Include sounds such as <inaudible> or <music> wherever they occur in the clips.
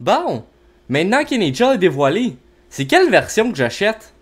Bon, maintenant qu'NHL est dévoilé, c'est quelle version que j'achète?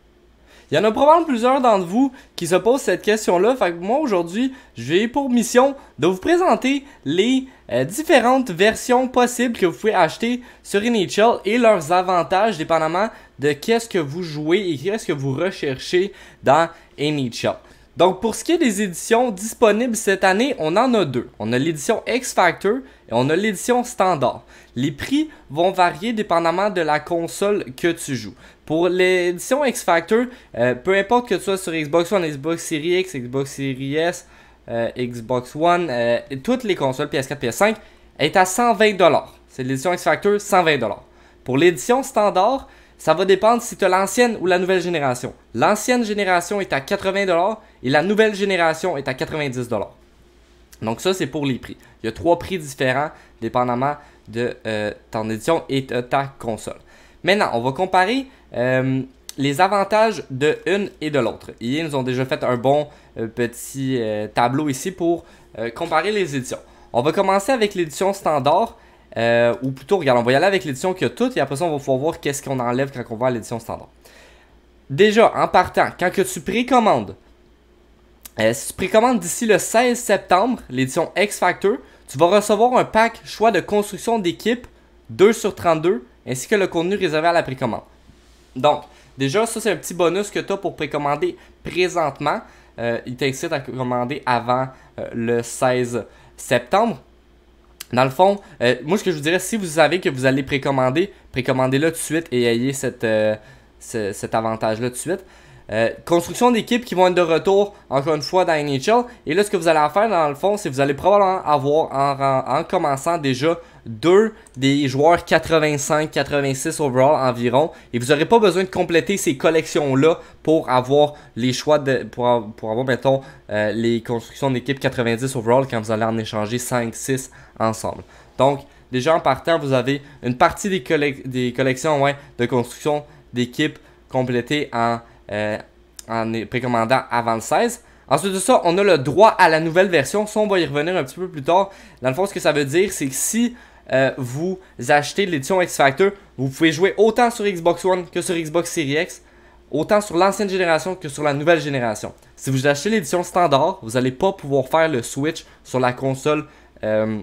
Il y en a probablement plusieurs d'entre vous qui se posent cette question-là. Fait que moi aujourd'hui, j'ai pour mission de vous présenter les euh, différentes versions possibles que vous pouvez acheter sur NHL et leurs avantages dépendamment de qu'est-ce que vous jouez et qu'est-ce que vous recherchez dans NHL. Donc, pour ce qui est des éditions disponibles cette année, on en a deux. On a l'édition X Factor et on a l'édition standard. Les prix vont varier dépendamment de la console que tu joues. Pour l'édition X Factor, euh, peu importe que tu sois sur Xbox One, Xbox Series X, Xbox Series S, euh, Xbox One, euh, toutes les consoles PS4, PS5, est à 120$. C'est l'édition X Factor, 120$. Pour l'édition standard, ça va dépendre si tu as l'ancienne ou la nouvelle génération. L'ancienne génération est à 80$ et la nouvelle génération est à 90$. Donc ça, c'est pour les prix. Il y a trois prix différents dépendamment de euh, ton édition et de ta console. Maintenant, on va comparer euh, les avantages de une et de l'autre. Ils nous ont déjà fait un bon euh, petit tableau ici pour comparer les éditions. On va commencer avec l'édition standard euh, ou plutôt, regarde, on va y aller avec l'édition qui a toute et après ça, on va pouvoir voir qu'est-ce qu'on enlève quand on va à l'édition standard. Déjà, en partant, quand que tu précommandes, euh, si tu précommandes d'ici le 16 septembre l'édition X Factor, tu vas recevoir un pack choix de construction d'équipe 2 sur 32 ainsi que le contenu réservé à la précommande. Donc, déjà, ça c'est un petit bonus que tu as pour précommander présentement. Euh, il t'incite à commander avant le 16 septembre. Dans le fond, euh, moi ce que je vous dirais, si vous savez que vous allez précommander, précommandez-le tout de suite et ayez cette, euh, cet avantage-là tout de suite. Euh, construction d'équipes qui vont être de retour encore une fois dans NHL. Et là, ce que vous allez faire dans le fond, c'est que vous allez probablement avoir en commençant déjà deux des joueurs 85-86 overall environ. Et vous n'aurez pas besoin de compléter ces collections-là pour avoir les choix, de, pour, avoir, mettons, euh, les constructions d'équipe 90 overall quand vous allez en échanger 5-6 ensemble. Donc, déjà en partant, vous avez une partie des, des collections de construction d'équipe complétées en, euh, en précommandant avant le 16. Ensuite de ça, on a le droit à la nouvelle version. Ça, on va y revenir un petit peu plus tard. Dans le fond, ce que ça veut dire, c'est que si euh, vous achetez l'édition X Factor, vous pouvez jouer autant sur Xbox One que sur Xbox Series X, autant sur l'ancienne génération que sur la nouvelle génération. Si vous achetez l'édition standard, vous n'allez pas pouvoir faire le switch sur la console. Euh,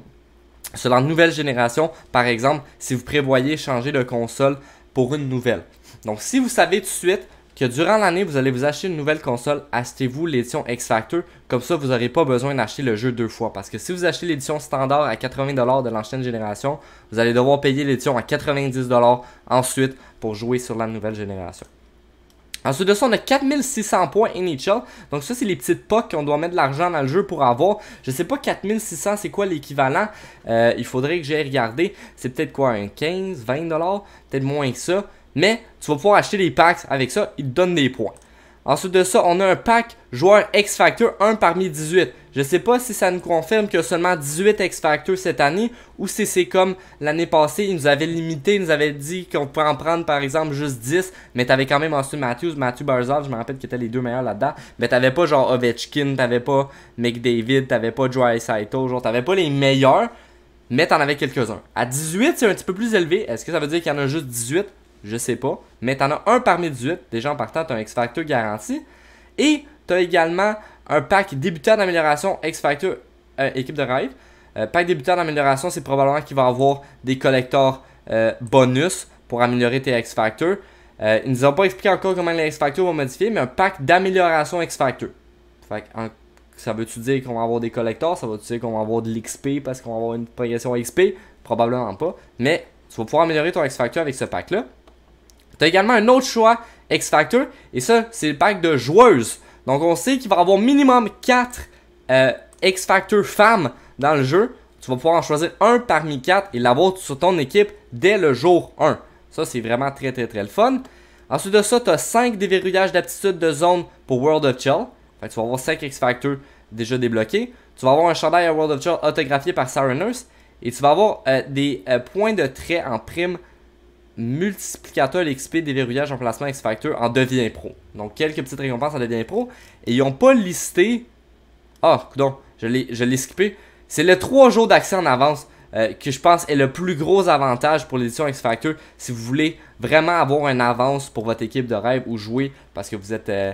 sur la nouvelle génération, par exemple, si vous prévoyez changer de console pour une nouvelle. Donc, si vous savez tout de suite que durant l'année, vous allez vous acheter une nouvelle console, achetez-vous l'édition X-Factor. Comme ça, vous n'aurez pas besoin d'acheter le jeu deux fois. Parce que si vous achetez l'édition standard à 80$ de l'ancienne génération, vous allez devoir payer l'édition à 90$ ensuite pour jouer sur la nouvelle génération. Ensuite de ça, on a 4600 points NHL. Donc ça, c'est les petites pocs qu'on doit mettre de l'argent dans le jeu pour avoir. Je ne sais pas 4600, c'est quoi l'équivalent. Euh, il faudrait que j'aille regarder. C'est peut-être quoi, un 15, 20$, peut-être moins que ça. Mais tu vas pouvoir acheter des packs avec ça, ils te donnent des points. Ensuite de ça, on a un pack joueur X-Factor, 1 parmi 18. Je ne sais pas si ça nous confirme qu'il y a seulement 18 X-Factor cette année ou si c'est comme l'année passée, ils nous avaient limité, ils nous avaient dit qu'on pouvait en prendre par exemple juste 10, mais tu avais quand même ensuite Matthews, Matthew Barzal, je me rappelle qu'ils étaient les deux meilleurs là-dedans, mais tu t'avais pas genre Ovechkin, t'avais pas McDavid, t'avais pas Joy Saito, tu n'avais pas les meilleurs, mais tu en avais quelques-uns. À 18, c'est un petit peu plus élevé. Est-ce que ça veut dire qu'il y en a juste 18? Je sais pas. Mais t'en as un parmi 18. Déjà en partant, t'as un X-Factor garanti. Et t'as également un pack débutant d'amélioration X-Factor euh, équipe de rêve. Euh, pack débutant d'amélioration, c'est probablement qu'il va avoir des collecteurs euh, bonus pour améliorer tes X-Factor. ils ne nous ont pas expliqué encore comment les X-Factor vont modifier, mais un pack d'amélioration X-Factor. ça veut-tu dire qu'on va avoir des collecteurs Ça veut-tu dire qu'on va avoir de l'XP parce qu'on va avoir une progression XP Probablement pas. Mais tu vas pouvoir améliorer ton X-Factor avec ce pack-là as également un autre choix X Factor, et ça, c'est le pack de joueuses. Donc on sait qu'il va y avoir minimum 4 euh, X Factor femmes dans le jeu. Tu vas pouvoir en choisir un parmi 4 et l'avoir sur ton équipe dès le jour 1. Ça, c'est vraiment très très très le fun. Ensuite de ça, tu as 5 déverrouillages d'aptitude de zone pour World of Chill. Fait tu vas avoir 5 X Factor déjà débloqués. Tu vas avoir un chandail à World of Chill autographié par Sarah Nurse. Et tu vas avoir euh, des euh, points de trait en prime multiplicateur XP déverrouillage en placement X-Factor en devient pro. Donc, quelques petites récompenses en devient pro. Et ils n'ont pas listé... Ah, donc je l'ai skippé. C'est le 3 jours d'accès en avance euh, que je pense est le plus gros avantage pour l'édition X-Factor. Si vous voulez vraiment avoir une avance pour votre équipe de rêve ou jouer parce que vous êtes... Euh,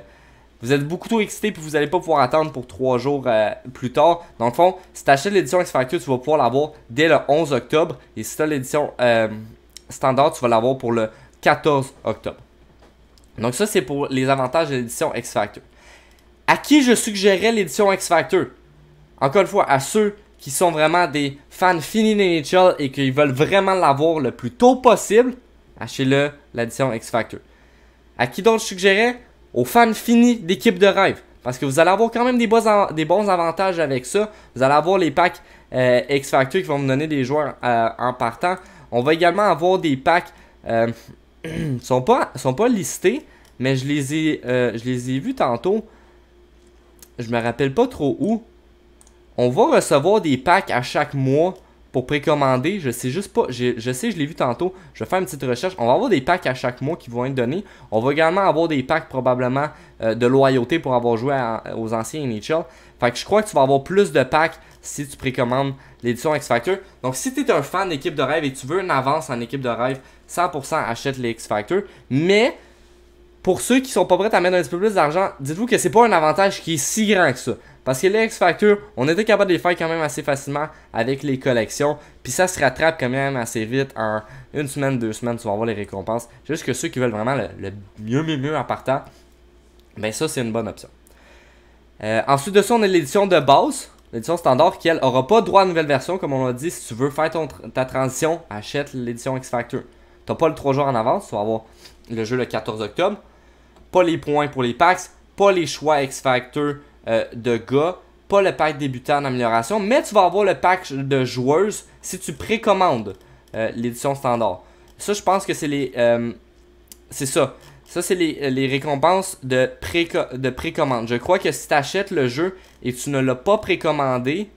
vous êtes beaucoup trop excité puis vous n'allez pas pouvoir attendre pour 3 jours euh, plus tard. Dans le fond, si tu achètes l'édition X-Factor, tu vas pouvoir l'avoir dès le 11 octobre. Et si tu as l'édition standard, tu vas l'avoir pour le 14 octobre. Donc ça, c'est pour les avantages de l'édition X Factor. À qui je suggérais l'édition X Factor Encore une fois, à ceux qui sont vraiment des fans finis d'Initial et qui veulent vraiment l'avoir le plus tôt possible, achetez-le l'édition X Factor. À qui d'autre je suggérais Aux fans finis d'équipe de rêve. Parce que vous allez avoir quand même des, bons avantages avec ça. Vous allez avoir les packs euh, X Factor qui vont vous donner des joueurs euh, en partant. On va également avoir des packs. ils euh, <clears throat> sont pas, sont pas listés, mais je les ai, euh, je les ai vus tantôt. Je me rappelle pas trop où. On va recevoir des packs à chaque mois pour précommander. Je sais juste pas. Je, sais, je l'ai vu tantôt. Je vais faire une petite recherche. On va avoir des packs à chaque mois qui vont être donnés. On va également avoir des packs probablement euh, de loyauté pour avoir joué aux anciens NHL. Fait que je crois que tu vas avoir plus de packs si tu précommandes l'édition X Factor. Donc si tu es un fan d'équipe de rêve et tu veux une avance en équipe de rêve, 100% achète les X Factor. Mais pour ceux qui sont pas prêts à mettre un petit peu plus d'argent, dites-vous que c'est pas un avantage qui est si grand que ça. Parce que les X-Factor, on était capable de les faire quand même assez facilement avec les collections. Puis ça se rattrape quand même assez vite. En une semaine, deux semaines, tu vas avoir les récompenses. Juste que ceux qui veulent vraiment le, mieux, mieux, mieux en partant, ben ça, c'est une bonne option. Euh, ensuite de ça, on a l'édition de base, l'édition standard, qui elle aura pas droit à nouvelle version, comme on l'a dit. Si tu veux faire ta transition, achète l'édition X Factor. T'as pas le 3 jours en avance, tu vas avoir le jeu le 14 octobre. Pas les points pour les packs, pas les choix X Factor euh, de gars, pas le pack débutant en amélioration, mais tu vas avoir le pack de joueuses si tu précommandes euh, l'édition standard. Ça, je pense que c'est les. c'est ça. Ça, c'est les, récompenses de, de précommande. Je crois que si tu achètes le jeu et tu ne l'as pas précommandé,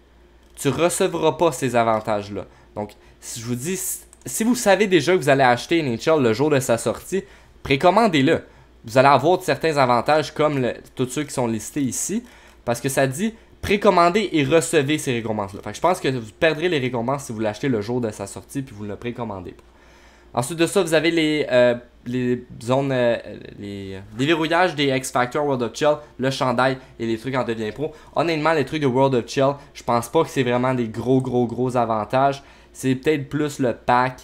tu recevras pas ces avantages-là. Donc, si je vous dis, si vous savez déjà que vous allez acheter Nature le jour de sa sortie, précommandez-le. Vous allez avoir certains avantages comme tous ceux qui sont listés ici, parce que ça dit précommandez et recevez ces récompenses-là. je pense que vous perdrez les récompenses si vous l'achetez le jour de sa sortie puis vous ne le précommandez pas. Ensuite de ça, vous avez les euh, les zones, euh, les déverrouillages des X Factor World of Chill, le chandail et les trucs en devient pro. Honnêtement, les trucs de World of Chill, je pense pas que c'est vraiment des gros, gros, gros avantages. C'est peut-être plus le pack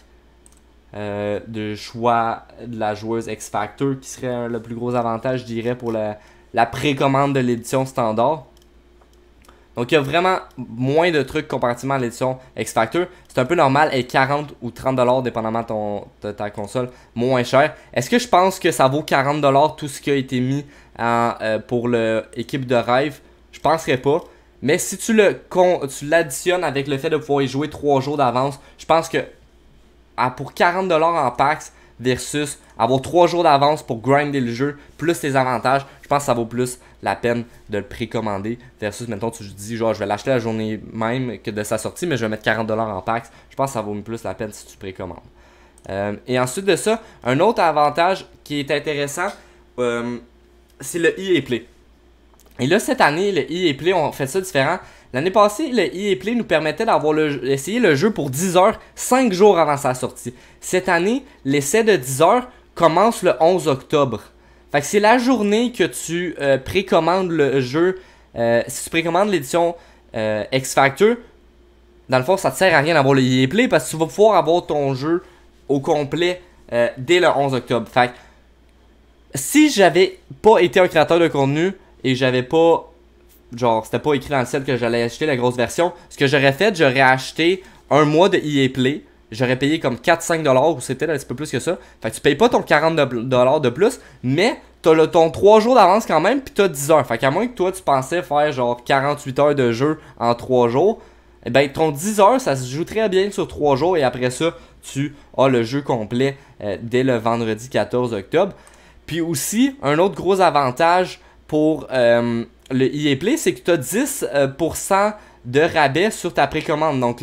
euh, de choix de la joueuse X Factor qui serait le plus gros avantage, je dirais, pour la précommande de l'édition standard. Donc il y a vraiment moins de trucs comparativement à l'édition X Factor. C'est un peu normal, Et 40 ou 30$ dépendamment de, ta console, moins cher. Est-ce que je pense que ça vaut 40$ tout ce qui a été mis euh, pour l'équipe de rêve Je penserais pas. Mais si tu le l'additionnes avec le fait de pouvoir y jouer 3 jours d'avance, je pense que pour 40$ en packs versus avoir 3 jours d'avance pour grinder le jeu, plus tes avantages, je pense que ça vaut plus la peine de le précommander versus, maintenant tu dis, genre, je vais l'acheter la journée même que de sa sortie, mais je vais mettre 40$ en packs. Je pense que ça vaut plus la peine si tu précommandes. Euh, et ensuite de ça, un autre avantage qui est intéressant, euh, c'est le EA Play. Et là, cette année, le EA Play, on fait ça différent. L'année passée, le EA Play nous permettait d'avoir le, essayé le jeu pour 10 heures, 5 jours avant sa sortie. Cette année, l'essai de 10 heures commence le 11 octobre. Fait que c'est la journée que tu euh, précommandes le jeu. Euh, si tu précommandes l'édition euh, X Factor, dans le fond, ça te sert à rien d'avoir le EA Play parce que tu vas pouvoir avoir ton jeu au complet dès le 11 octobre. Fait que, si j'avais pas été un créateur de contenu et j'avais pas. Genre, c'était pas écrit dans le set que j'allais acheter la grosse version, ce que j'aurais fait, j'aurais acheté un mois de EA Play j'aurais payé comme 4-5$ ou c'est peut-être un petit peu plus que ça. Fait que tu payes pas ton 40$ de plus, mais t'as ton 3 jours d'avance quand même, Pis t'as 10 heures. Fait qu'à moins que toi tu pensais faire genre 48 heures de jeu en 3 jours, eh ben ton 10 heures ça se joue très bien sur 3 jours et après ça tu as le jeu complet euh, dès le vendredi 14 octobre. Puis aussi, un autre gros avantage pour euh, le EA Play, c'est que tu as 10% de rabais sur ta précommande. Donc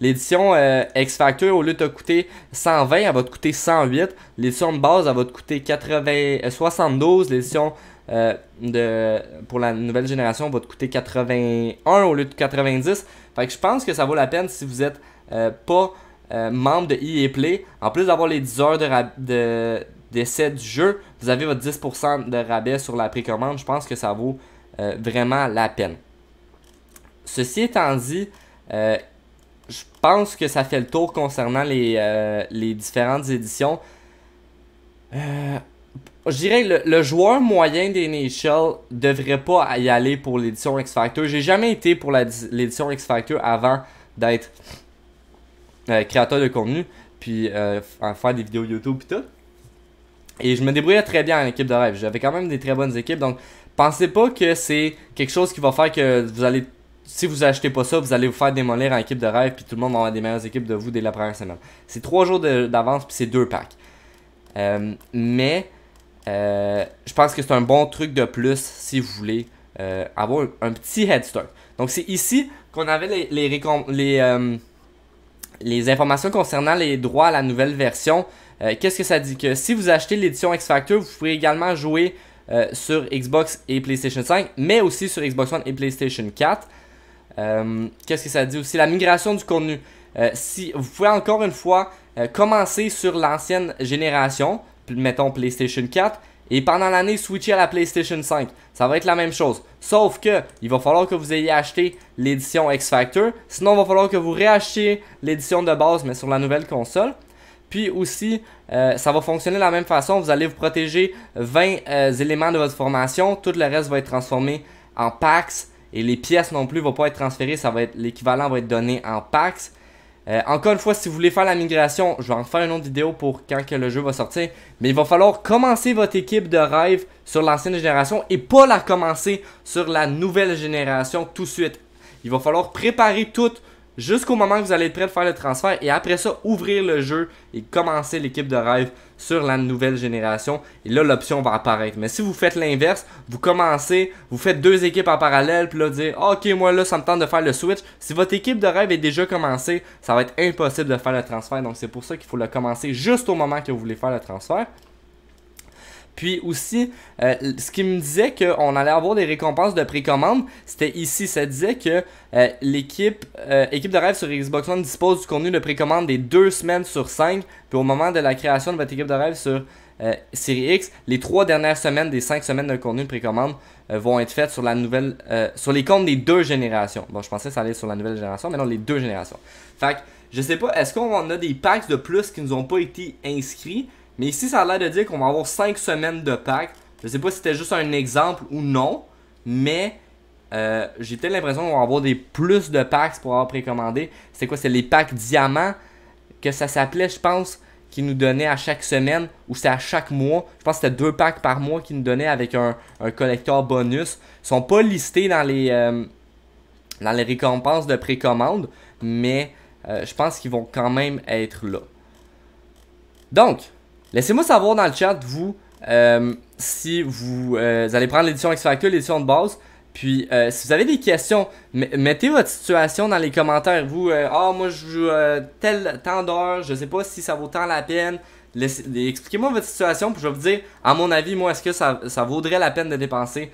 l'édition euh, X Factor, au lieu de te coûter 120, elle va te coûter 108. L'édition de base, elle va te coûter 80, 72. L'édition euh, pour la nouvelle génération va te coûter 81 au lieu de 90. Fait que je pense que ça vaut la peine si vous n'êtes euh, pas membre de EA Play. En plus d'avoir les 10 heures de, de d'essai du jeu, vous avez votre 10% de rabais sur la précommande. Je pense que ça vaut vraiment la peine. Ceci étant dit, euh, je pense que ça fait le tour concernant les, euh, différentes éditions. Euh, je dirais le, le joueur moyen des ne devrait pas y aller pour l'édition X Factor. J'ai jamais été pour l'édition X Factor avant d'être créateur de contenu, puis faire des vidéos YouTube et tout. Et je me débrouillais très bien en équipe de rêve. J'avais quand même des très bonnes équipes, donc pensez pas que c'est quelque chose qui va faire que vous allez si vous achetez pas ça, vous allez vous faire démolir en équipe de rêve, puis tout le monde va des meilleures équipes de vous dès la première semaine. C'est trois jours d'avance, puis c'est deux packs. Euh, mais euh, je pense que c'est un bon truc de plus si vous voulez euh, avoir un, petit head start. Donc c'est ici qu'on avait les, les, les, informations concernant les droits à la nouvelle version. Qu'est-ce que ça dit Que si vous achetez l'édition X Factor, vous pouvez également jouer sur Xbox et PlayStation 5, mais aussi sur Xbox One et PlayStation 4. Euh, qu'est-ce que ça dit aussi? La migration du contenu. Euh, si vous pouvez encore une fois euh, commencer sur l'ancienne génération, mettons PlayStation 4, et pendant l'année switcher à la PlayStation 5. Ça va être la même chose. Sauf que il va falloir que vous ayez acheté l'édition X Factor. Sinon, il va falloir que vous réachetiez l'édition de base, mais sur la nouvelle console. Puis aussi, ça va fonctionner de la même façon. Vous allez vous protéger 20 éléments de votre formation. Tout le reste va être transformé en packs. Et les pièces non plus vont pas être transférées, ça va être l'équivalent va être donné en packs. Euh, encore une fois, si vous voulez faire la migration, je vais en faire une autre vidéo pour quand que le jeu va sortir. Mais il va falloir commencer votre équipe de rêve sur l'ancienne génération et pas la commencer sur la nouvelle génération tout de suite. Il va falloir préparer toutes jusqu'au moment que vous allez être prêt de faire le transfert et après ça, ouvrir le jeu et commencer l'équipe de rêve sur la nouvelle génération. Et là, l'option va apparaître. Mais si vous faites l'inverse, vous commencez, vous faites deux équipes en parallèle, puis là, dire ah, « Ok, moi là, ça me tente de faire le switch. » Si votre équipe de rêve est déjà commencée, ça va être impossible de faire le transfert. Donc, c'est pour ça qu'il faut le commencer juste au moment que vous voulez faire le transfert. Puis aussi, euh, ce qui me disait qu'on allait avoir des récompenses de précommande, c'était ici. Ça disait que euh, l'équipe euh, équipe de rêve sur Xbox One dispose du contenu de précommande des deux semaines sur cinq. Puis au moment de la création de votre équipe de rêve sur Série X, les trois dernières semaines des cinq semaines de contenu de précommande vont être faites sur la nouvelle sur les comptes des deux générations. Bon, je pensais que ça allait sur la nouvelle génération, mais non, les deux générations. Fait que, je sais pas, est-ce qu'on a des packs de plus qui nous ont pas été inscrits mais ici, ça a l'air de dire qu'on va avoir 5 semaines de packs. Je sais pas si c'était juste un exemple ou non, mais euh, j'ai peut l'impression qu'on va avoir des plus de packs pour avoir précommandé. C'est quoi C'est les packs diamants que ça s'appelait, je pense, qui nous donnait à chaque semaine ou c'est à chaque mois. Je pense que c'était deux packs par mois qui nous donnait avec un, un, collecteur bonus. Ils sont pas listés dans les euh, dans les récompenses de précommande, mais euh, je pense qu'ils vont quand même être là. Donc, Laissez-moi savoir dans le chat, vous, euh, si euh, vous, allez prendre l'édition X Factor, l'édition de base. Puis, euh, si vous avez des questions, mettez votre situation dans les commentaires. Vous, ah, moi, je joue tel temps d'heure, je sais pas si ça vaut tant la peine. Expliquez-moi votre situation, puis je vais vous dire, à mon avis, moi, est-ce que ça, vaudrait la peine de dépenser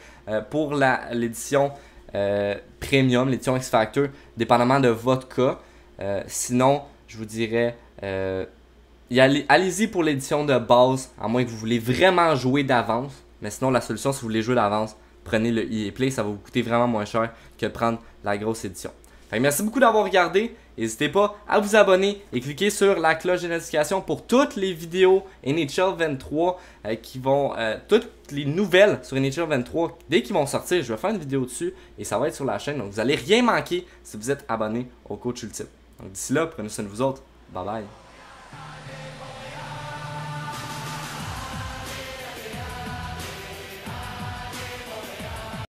pour l'édition Premium, l'édition X Factor, dépendamment de votre cas. sinon, je vous dirais, Allez-y pour l'édition de base, à moins que vous voulez vraiment jouer d'avance. Mais sinon, la solution, si vous voulez jouer d'avance, prenez le EA Play. Ça va vous coûter vraiment moins cher que prendre la grosse édition. merci beaucoup d'avoir regardé. N'hésitez pas à vous abonner et cliquez sur la cloche de notification pour toutes les vidéos NHL 23 euh, qui vont... Euh, toutes les nouvelles sur NHL 23 dès qu'ils vont sortir. Je vais faire une vidéo dessus et ça va être sur la chaîne. Donc vous n'allez rien manquer si vous êtes abonné au coach ultime. Donc d'ici là, prenez soin de vous autres. Bye bye.